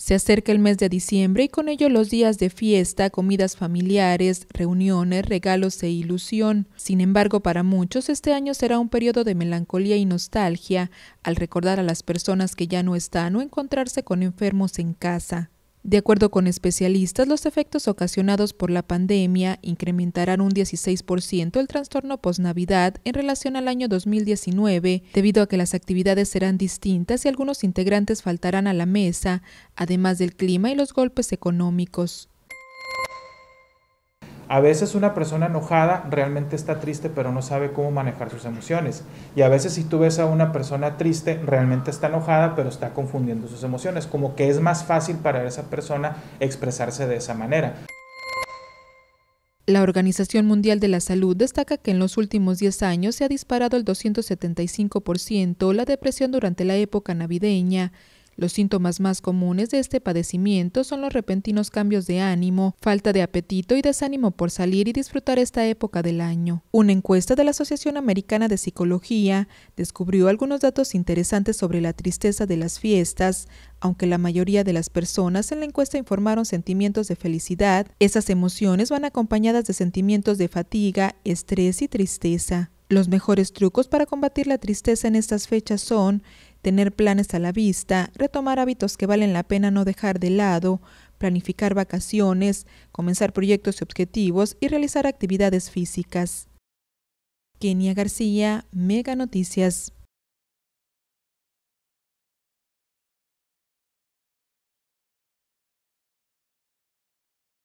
Se acerca el mes de diciembre y con ello los días de fiesta, comidas familiares, reuniones, regalos e ilusión. Sin embargo, para muchos este año será un periodo de melancolía y nostalgia al recordar a las personas que ya no están o encontrarse con enfermos en casa. De acuerdo con especialistas, los efectos ocasionados por la pandemia incrementarán un 16% el trastorno posnavidad en relación al año 2019, debido a que las actividades serán distintas y algunos integrantes faltarán a la mesa, además del clima y los golpes económicos. A veces una persona enojada realmente está triste, pero no sabe cómo manejar sus emociones. Y a veces si tú ves a una persona triste, realmente está enojada, pero está confundiendo sus emociones. Como que es más fácil para esa persona expresarse de esa manera. La Organización Mundial de la Salud destaca que en los últimos 10 años se ha disparado el 275% la depresión durante la época navideña los síntomas más comunes de este padecimiento son los repentinos cambios de ánimo, falta de apetito y desánimo por salir y disfrutar esta época del año. Una encuesta de la Asociación Americana de Psicología descubrió algunos datos interesantes sobre la tristeza de las fiestas, aunque la mayoría de las personas en la encuesta informaron sentimientos de felicidad, esas emociones van acompañadas de sentimientos de fatiga, estrés y tristeza. Los mejores trucos para combatir la tristeza en estas fechas son tener planes a la vista, retomar hábitos que valen la pena no dejar de lado, planificar vacaciones, comenzar proyectos y objetivos y realizar actividades físicas. Kenia García, Mega Noticias.